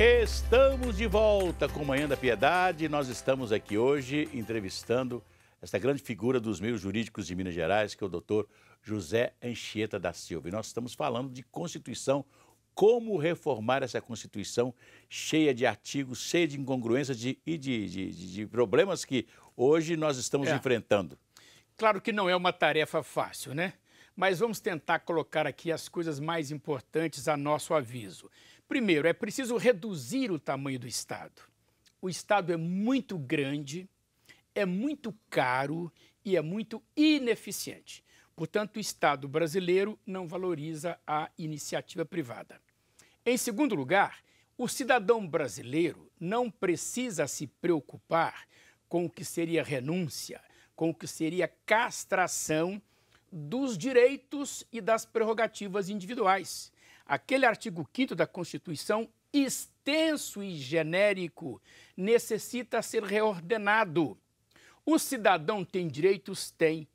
Estamos de volta com Manhã da Piedade. Nós estamos aqui hoje entrevistando esta grande figura dos meios jurídicos de Minas Gerais, que é o doutor José Anchieta da Silva. E nós estamos falando de Constituição, como reformar essa Constituição cheia de artigos, cheia de incongruências de, e de, de, de, problemas que hoje nós estamos é. enfrentando. Claro que não é uma tarefa fácil, né? Mas vamos tentar colocar aqui as coisas mais importantes a nosso aviso. Primeiro, é preciso reduzir o tamanho do Estado. O Estado é muito grande, é muito caro e é muito ineficiente. Portanto, o Estado brasileiro não valoriza a iniciativa privada. Em segundo lugar, o cidadão brasileiro não precisa se preocupar com o que seria renúncia, com o que seria castração dos direitos e das prerrogativas individuais. Aquele artigo 5 da Constituição, extenso e genérico, necessita ser reordenado. O cidadão tem direitos? Tem.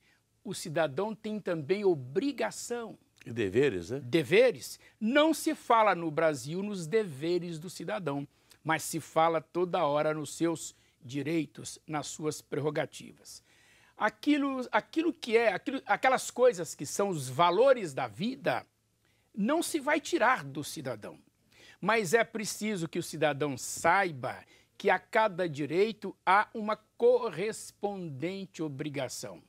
O cidadão tem também obrigação. E deveres, né? Deveres. Não se fala no Brasil nos deveres do cidadão, mas se fala toda hora nos seus direitos, nas suas prerrogativas. Aquilo, aquilo que é, aquilo, aquelas coisas que são os valores da vida, não se vai tirar do cidadão. Mas é preciso que o cidadão saiba que a cada direito há uma correspondente obrigação.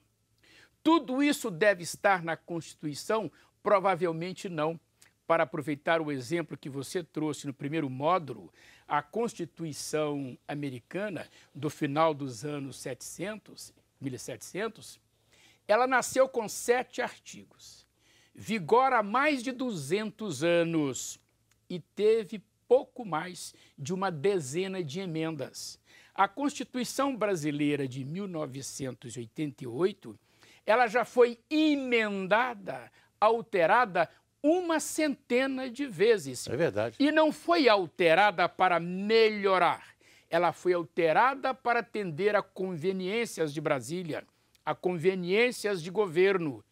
Tudo isso deve estar na Constituição? Provavelmente não. Para aproveitar o exemplo que você trouxe no primeiro módulo, a Constituição americana do final dos anos 700, 1700, ela nasceu com sete artigos vigora há mais de 200 anos e teve pouco mais de uma dezena de emendas. A Constituição Brasileira de 1988, ela já foi emendada, alterada uma centena de vezes. É verdade. E não foi alterada para melhorar. Ela foi alterada para atender a conveniências de Brasília, a conveniências de governo.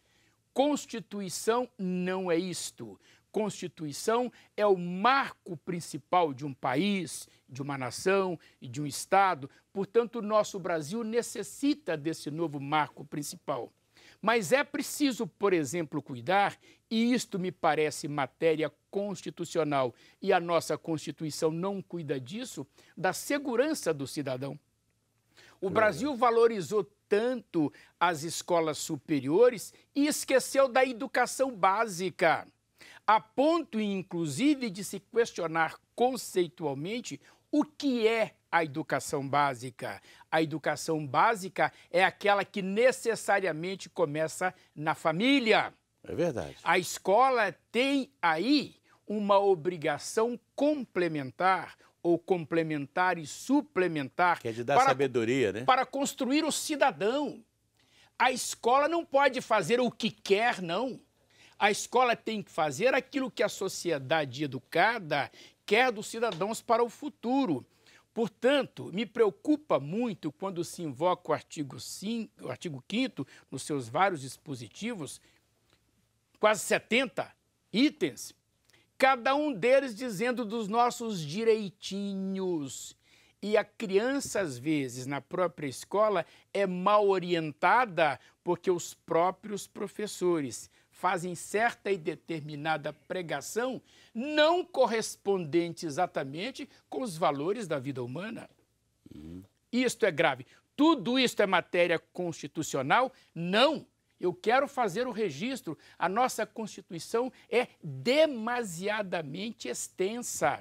Constituição não é isto. Constituição é o marco principal de um país, de uma nação e de um Estado. Portanto, o nosso Brasil necessita desse novo marco principal. Mas é preciso, por exemplo, cuidar, e isto me parece matéria constitucional, e a nossa Constituição não cuida disso, da segurança do cidadão. O Brasil valorizou tanto as escolas superiores e esqueceu da educação básica, a ponto, inclusive, de se questionar conceitualmente o que é a educação básica. A educação básica é aquela que necessariamente começa na família. É verdade. A escola tem aí uma obrigação complementar, ou complementar e suplementar. Que é de dar para, sabedoria, né? Para construir o cidadão. A escola não pode fazer o que quer, não. A escola tem que fazer aquilo que a sociedade educada quer dos cidadãos para o futuro. Portanto, me preocupa muito quando se invoca o artigo, 5, o artigo 5 nos seus vários dispositivos, quase 70 itens, cada um deles dizendo dos nossos direitinhos. E a criança, às vezes, na própria escola, é mal orientada porque os próprios professores fazem certa e determinada pregação não correspondente exatamente com os valores da vida humana. Uhum. Isto é grave. Tudo isto é matéria constitucional? Não. Eu quero fazer o registro. A nossa Constituição é demasiadamente extensa.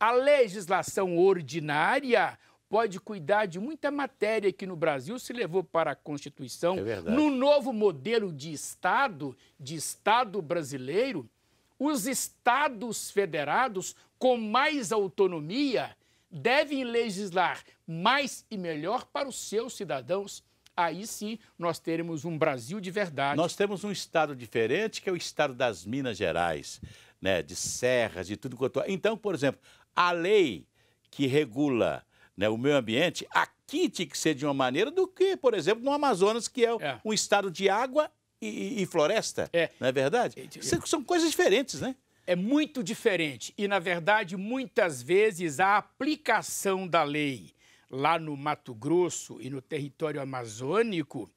A legislação ordinária pode cuidar de muita matéria que no Brasil se levou para a Constituição. É verdade. no novo modelo de Estado, de Estado brasileiro, os estados federados com mais autonomia devem legislar mais e melhor para os seus cidadãos aí sim nós teremos um Brasil de verdade. Nós temos um estado diferente, que é o estado das Minas Gerais, né? de serras, de tudo quanto. É. Então, por exemplo, a lei que regula né, o meio ambiente, aqui tinha que ser de uma maneira do que, por exemplo, no Amazonas, que é, é. um estado de água e, e, floresta. É. Não é verdade? É, são coisas diferentes, né? É muito diferente. E, na verdade, muitas vezes a aplicação da lei lá no Mato Grosso e no território amazônico,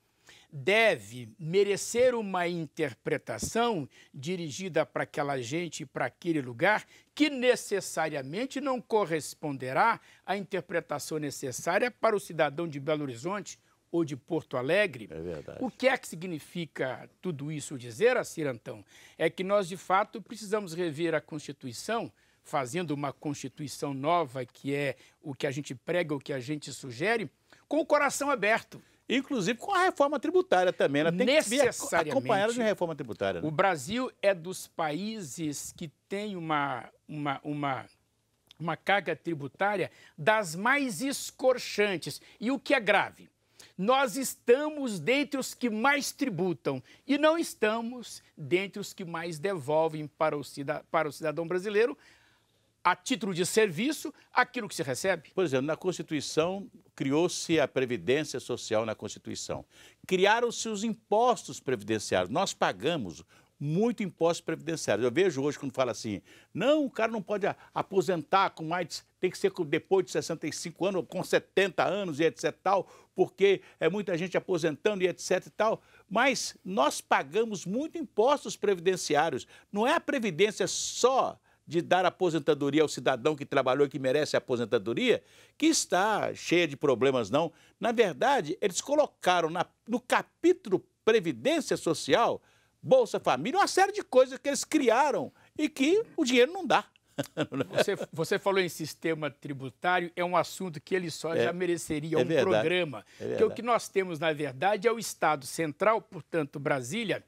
deve merecer uma interpretação dirigida para aquela gente e para aquele lugar que necessariamente não corresponderá à interpretação necessária para o cidadão de Belo Horizonte ou de Porto Alegre. É verdade. O que é que significa tudo isso dizer, Acirantão? É que nós, de fato, precisamos rever a Constituição fazendo uma Constituição nova, que é o que a gente prega, o que a gente sugere, com o coração aberto. Inclusive com a reforma tributária também. Ela tem Necessariamente, que acompanhada de reforma tributária. Né? O Brasil é dos países que tem uma, uma, uma, uma carga tributária das mais escorchantes. E o que é grave? Nós estamos dentre os que mais tributam e não estamos dentre os que mais devolvem para o, para o cidadão brasileiro a título de serviço aquilo que se recebe? Por exemplo, na Constituição criou-se a previdência social na Constituição. Criaram-se os impostos previdenciários. Nós pagamos muito impostos previdenciários. Eu vejo hoje quando fala assim: "Não, o cara não pode aposentar com mais tem que ser depois de 65 anos, com 70 anos e etc tal, porque é muita gente aposentando e etc e tal". Mas nós pagamos muito impostos previdenciários. Não é a previdência só de dar aposentadoria ao cidadão que trabalhou e que merece a aposentadoria, que está cheia de problemas, não. Na verdade, eles colocaram na, no capítulo Previdência Social, Bolsa Família, uma série de coisas que eles criaram e que o dinheiro não dá. Você, você, falou em sistema tributário, é um assunto que ele só é, já mereceria é um verdade, programa. É que o que nós temos, na verdade, é o Estado Central, portanto, Brasília,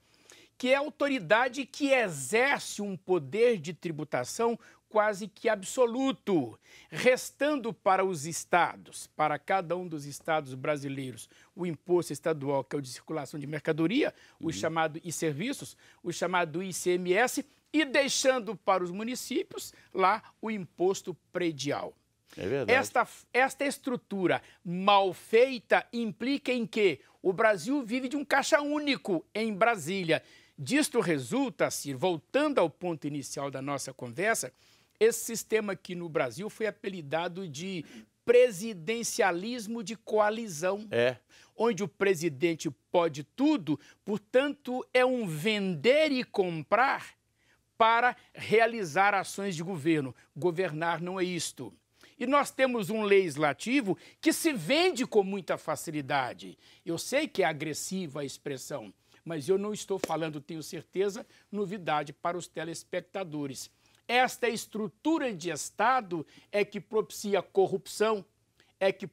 que é a autoridade que exerce um poder de tributação quase que absoluto, restando para os estados, para cada um dos estados brasileiros, o imposto estadual, que é o de circulação de mercadoria, uhum. o chamado e serviços, o chamado ICMS, e deixando para os municípios lá o imposto predial. É verdade. Esta, esta estrutura mal feita implica em que o Brasil vive de um caixa único em Brasília. Disto resulta, se voltando ao ponto inicial da nossa conversa, esse sistema aqui no Brasil foi apelidado de presidencialismo de coalizão. É. Onde o presidente pode tudo, portanto, é um vender e comprar para realizar ações de governo. Governar não é isto. E nós temos um legislativo que se vende com muita facilidade. Eu sei que é agressiva a expressão, mas eu não estou falando, tenho certeza, novidade para os telespectadores. Esta estrutura de Estado é que propicia corrupção, é que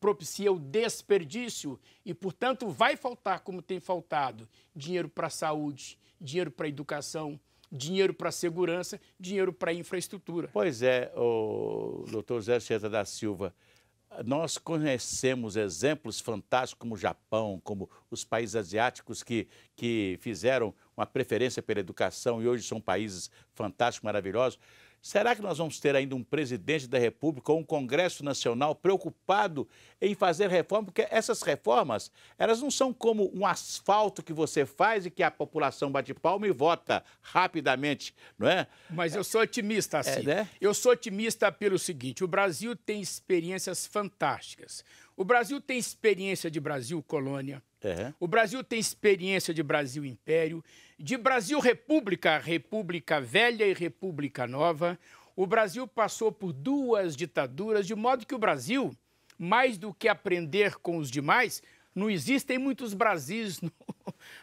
propicia o desperdício e, portanto, vai faltar, como tem faltado, dinheiro para a saúde, dinheiro para a educação, dinheiro para a segurança, dinheiro para a infraestrutura. Pois é, o doutor Zé Cheta da Silva, nós conhecemos exemplos fantásticos como o Japão, como os países asiáticos que, que fizeram uma preferência pela educação e hoje são países fantásticos, maravilhosos. Será que nós vamos ter ainda um presidente da República ou um Congresso Nacional preocupado em fazer reforma? Porque essas reformas, elas não são como um asfalto que você faz e que a população bate palma e vota rapidamente, não é? Mas eu sou otimista, assim. É, né? Eu sou otimista pelo seguinte: o Brasil tem experiências fantásticas. O Brasil tem experiência de Brasil colônia. É. O Brasil tem experiência de Brasil império, de Brasil república, república velha e república nova. O Brasil passou por duas ditaduras, de modo que o Brasil, mais do que aprender com os demais, não existem muitos Brasis no,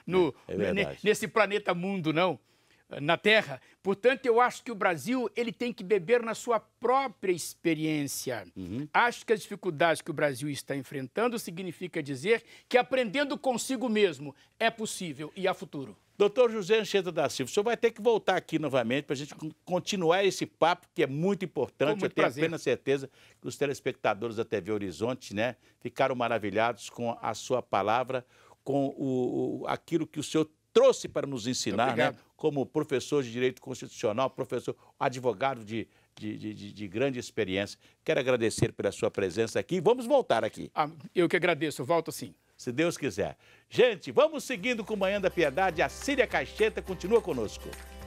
no, é nesse planeta mundo, não na terra. Portanto, eu acho que o Brasil ele tem que beber na sua própria experiência. Uhum. Acho que as dificuldades que o Brasil está enfrentando significa dizer que aprendendo consigo mesmo é possível e há futuro. Doutor José Anchieta da Silva, o senhor vai ter que voltar aqui novamente para a gente continuar esse papo que é muito importante. Muito eu tenho plena certeza que os telespectadores da TV Horizonte né, ficaram maravilhados com a sua palavra, com o, o aquilo que o senhor trouxe para nos ensinar, né? como professor de direito constitucional, professor, advogado de, de, de, de, grande experiência. Quero agradecer pela sua presença aqui. Vamos voltar aqui. Ah, eu que agradeço, volto sim. Se Deus quiser. Gente, vamos seguindo com Manhã da Piedade. A Síria Caixeta continua conosco.